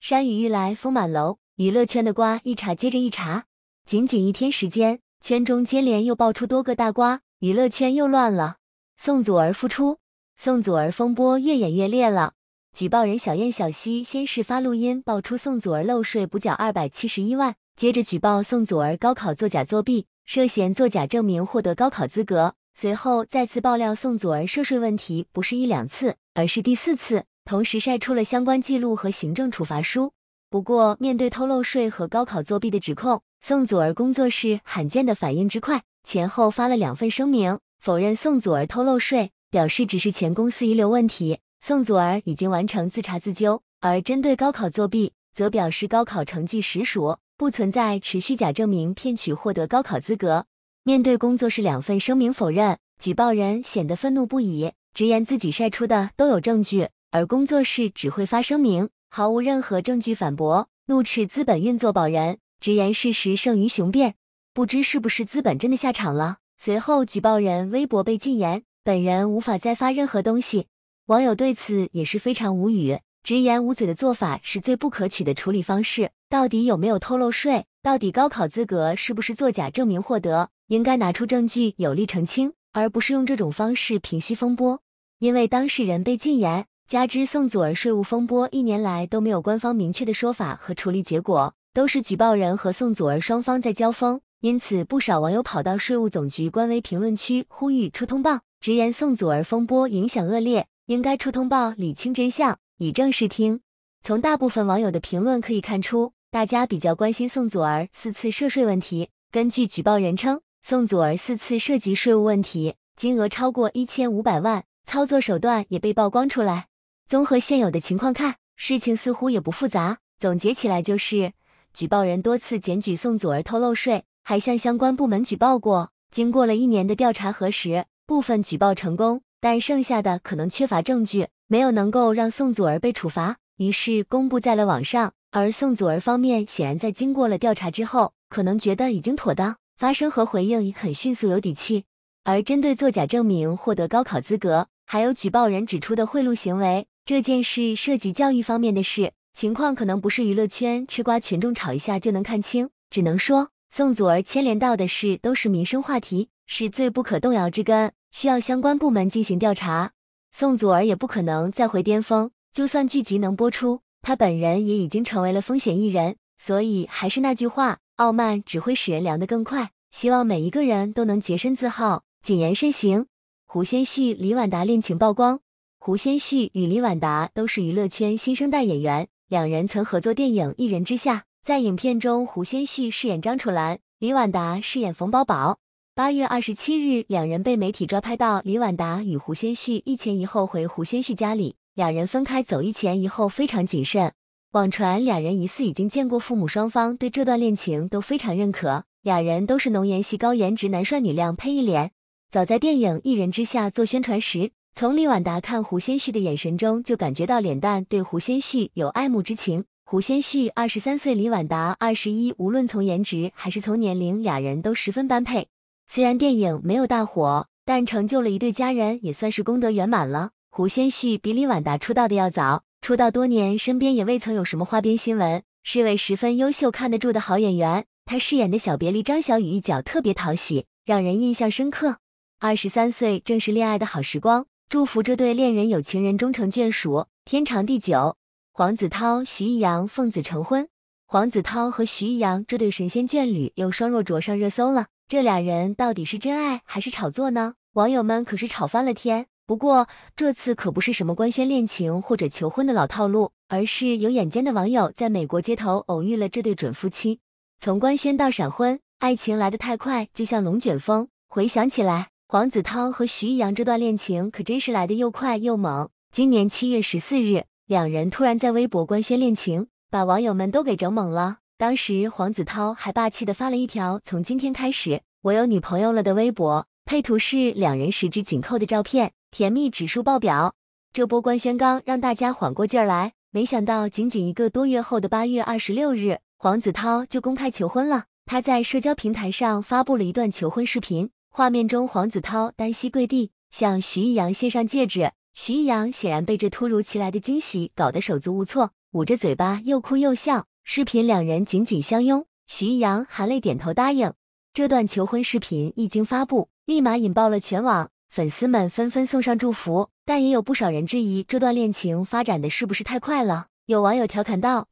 山雨欲来风满楼，娱乐圈的瓜一茬接着一茬。仅仅一天时间，圈中接连又爆出多个大瓜，娱乐圈又乱了。宋祖儿复出，宋祖儿风波越演越烈了。举报人小燕小溪先是发录音爆出宋祖儿漏税补缴二百七十一万，接着举报宋祖儿高考作假作弊，涉嫌作假证明获得高考资格，随后再次爆料宋祖儿涉税问题不是一两次，而是第四次。同时晒出了相关记录和行政处罚书。不过，面对偷漏税和高考作弊的指控，宋祖儿工作室罕见的反应之快，前后发了两份声明，否认宋祖儿偷漏税，表示只是前公司遗留问题，宋祖儿已经完成自查自纠。而针对高考作弊，则表示高考成绩实属，不存在持虚假证明骗取获得高考资格。面对工作室两份声明否认，举报人显得愤怒不已，直言自己晒出的都有证据。而工作室只会发声明，毫无任何证据反驳，怒斥资本运作保人，直言事实胜于雄辩。不知是不是资本真的下场了？随后举报人微博被禁言，本人无法再发任何东西。网友对此也是非常无语，直言捂嘴的做法是最不可取的处理方式。到底有没有偷漏税？到底高考资格是不是作假证明获得？应该拿出证据有力澄清，而不是用这种方式平息风波。因为当事人被禁言。加之宋祖儿税务风波，一年来都没有官方明确的说法和处理结果，都是举报人和宋祖儿双方在交锋，因此不少网友跑到税务总局官微评论区呼吁出通报，直言宋祖儿风波影响恶劣，应该出通报理清真相，以正视听。从大部分网友的评论可以看出，大家比较关心宋祖儿四次涉税问题。根据举报人称，宋祖儿四次涉及税务问题，金额超过一千五百万，操作手段也被曝光出来。综合现有的情况看，事情似乎也不复杂。总结起来就是，举报人多次检举宋祖儿偷漏税，还向相关部门举报过。经过了一年的调查核实，部分举报成功，但剩下的可能缺乏证据，没有能够让宋祖儿被处罚。于是公布在了网上。而宋祖儿方面显然在经过了调查之后，可能觉得已经妥当，发声和回应很迅速，有底气。而针对作假证明获得高考资格，还有举报人指出的贿赂行为。这件事涉及教育方面的事，情况可能不是娱乐圈吃瓜群众吵一下就能看清。只能说，宋祖儿牵连到的事都是民生话题，是最不可动摇之根，需要相关部门进行调查。宋祖儿也不可能再回巅峰，就算剧集能播出，他本人也已经成为了风险艺人。所以还是那句话，傲慢只会使人凉得更快。希望每一个人都能洁身自好，谨言慎行。胡先煦、李婉达恋情曝光。胡先煦与李婉达都是娱乐圈新生代演员，两人曾合作电影《一人之下》。在影片中，胡先煦饰演张楚岚，李婉达饰演冯宝宝。八月二十七日，两人被媒体抓拍到，李婉达与胡先煦一前一后回胡先煦家里，两人分开走，一前一后非常谨慎。网传两人疑似已经见过父母，双方对这段恋情都非常认可。两人都是浓颜系高颜值男帅女靓配一脸。早在电影《一人之下》做宣传时。从李婉达看胡先煦的眼神中，就感觉到脸蛋对胡先煦有爱慕之情。胡先煦二十三岁，李婉达二十一，无论从颜值还是从年龄，俩人都十分般配。虽然电影没有大火，但成就了一对佳人，也算是功德圆满了。胡先煦比李婉达出道的要早，出道多年身边也未曾有什么花边新闻，是位十分优秀、看得住的好演员。他饰演的小别离张小雨一角特别讨喜，让人印象深刻。二十三岁正是恋爱的好时光。祝福这对恋人有情人终成眷属，天长地久。黄子韬、徐艺洋奉子成婚。黄子韬和徐艺洋这对神仙眷侣又双若灼上热搜了。这俩人到底是真爱还是炒作呢？网友们可是吵翻了天。不过这次可不是什么官宣恋情或者求婚的老套路，而是有眼尖的网友在美国街头偶遇了这对准夫妻。从官宣到闪婚，爱情来得太快，就像龙卷风。回想起来。黄子韬和徐艺洋这段恋情可真是来的又快又猛。今年七月十四日，两人突然在微博官宣恋情，把网友们都给整懵了。当时黄子韬还霸气的发了一条“从今天开始，我有女朋友了”的微博，配图是两人十指紧扣的照片，甜蜜指数爆表。这波官宣刚让大家缓过劲儿来，没想到仅仅一个多月后的八月二十六日，黄子韬就公开求婚了。他在社交平台上发布了一段求婚视频。画面中，黄子韬单膝跪地，向徐艺洋献上戒指。徐艺洋显然被这突如其来的惊喜搞得手足无措，捂着嘴巴又哭又笑。视频两人紧紧相拥，徐艺洋含泪点头答应。这段求婚视频一经发布，立马引爆了全网，粉丝们纷纷送上祝福，但也有不少人质疑这段恋情发展的是不是太快了。有网友调侃道：“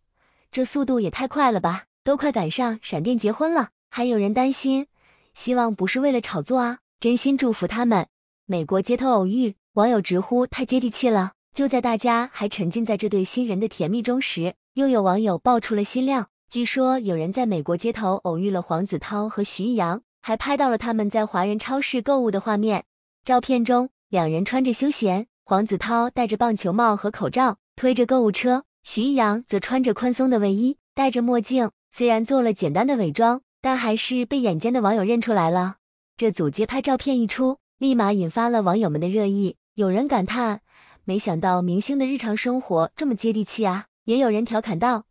这速度也太快了吧，都快赶上闪电结婚了。”还有人担心。希望不是为了炒作啊！真心祝福他们。美国街头偶遇，网友直呼太接地气了。就在大家还沉浸在这对新人的甜蜜中时，又有网友爆出了新料。据说有人在美国街头偶遇了黄子韬和徐艺洋，还拍到了他们在华人超市购物的画面。照片中，两人穿着休闲，黄子韬戴着棒球帽和口罩，推着购物车；徐艺洋则穿着宽松的卫衣，戴着墨镜，虽然做了简单的伪装。但还是被眼尖的网友认出来了。这组街拍照片一出，立马引发了网友们的热议。有人感叹：“没想到明星的日常生活这么接地气啊！”也有人调侃道：“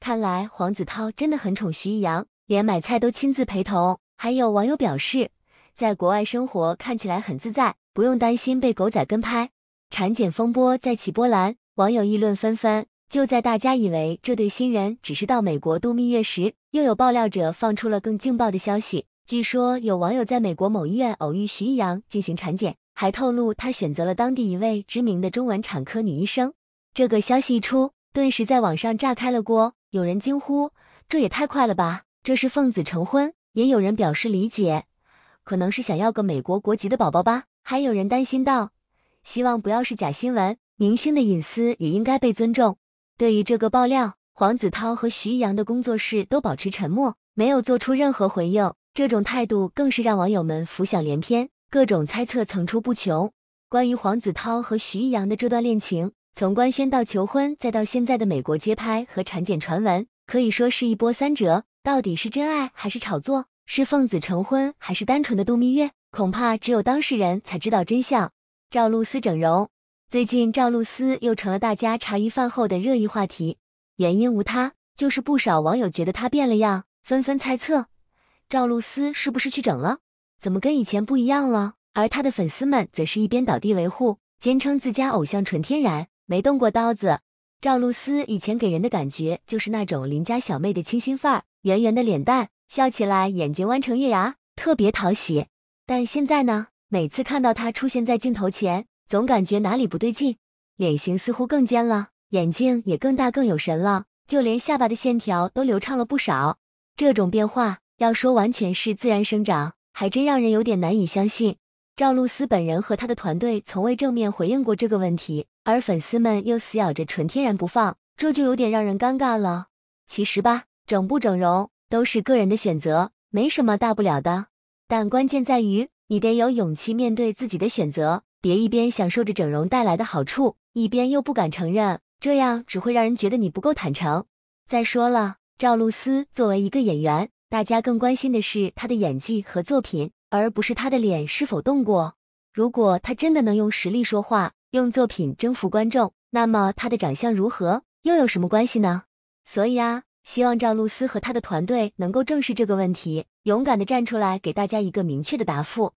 看来黄子韬真的很宠徐艺洋，连买菜都亲自陪同。”还有网友表示：“在国外生活看起来很自在，不用担心被狗仔跟拍。”产检风波再起波澜，网友议论纷纷。就在大家以为这对新人只是到美国度蜜月时，又有爆料者放出了更劲爆的消息。据说有网友在美国某医院偶遇徐艺洋进行产检，还透露她选择了当地一位知名的中文产科女医生。这个消息一出，顿时在网上炸开了锅。有人惊呼：“这也太快了吧！”这是奉子成婚。也有人表示理解，可能是想要个美国国籍的宝宝吧。还有人担心道：“希望不要是假新闻，明星的隐私也应该被尊重。”对于这个爆料，黄子韬和徐艺洋的工作室都保持沉默，没有做出任何回应。这种态度更是让网友们浮想联翩，各种猜测层出不穷。关于黄子韬和徐艺洋的这段恋情，从官宣到求婚，再到现在的美国街拍和产检传闻，可以说是一波三折。到底是真爱还是炒作？是奉子成婚还是单纯的度蜜月？恐怕只有当事人才知道真相。赵露思整容。最近赵露思又成了大家茶余饭后的热议话题，原因无他，就是不少网友觉得她变了样，纷纷猜测赵露思是不是去整了，怎么跟以前不一样了？而她的粉丝们则是一边倒地维护，坚称自家偶像纯天然，没动过刀子。赵露思以前给人的感觉就是那种邻家小妹的清新范儿，圆圆的脸蛋，笑起来眼睛弯成月牙，特别讨喜。但现在呢，每次看到她出现在镜头前，总感觉哪里不对劲，脸型似乎更尖了，眼睛也更大更有神了，就连下巴的线条都流畅了不少。这种变化要说完全是自然生长，还真让人有点难以相信。赵露思本人和他的团队从未正面回应过这个问题，而粉丝们又死咬着纯天然不放，这就有点让人尴尬了。其实吧，整不整容都是个人的选择，没什么大不了的。但关键在于，你得有勇气面对自己的选择。别一边享受着整容带来的好处，一边又不敢承认，这样只会让人觉得你不够坦诚。再说了，赵露思作为一个演员，大家更关心的是她的演技和作品，而不是她的脸是否动过。如果她真的能用实力说话，用作品征服观众，那么她的长相如何又有什么关系呢？所以啊，希望赵露思和她的团队能够正视这个问题，勇敢的站出来，给大家一个明确的答复。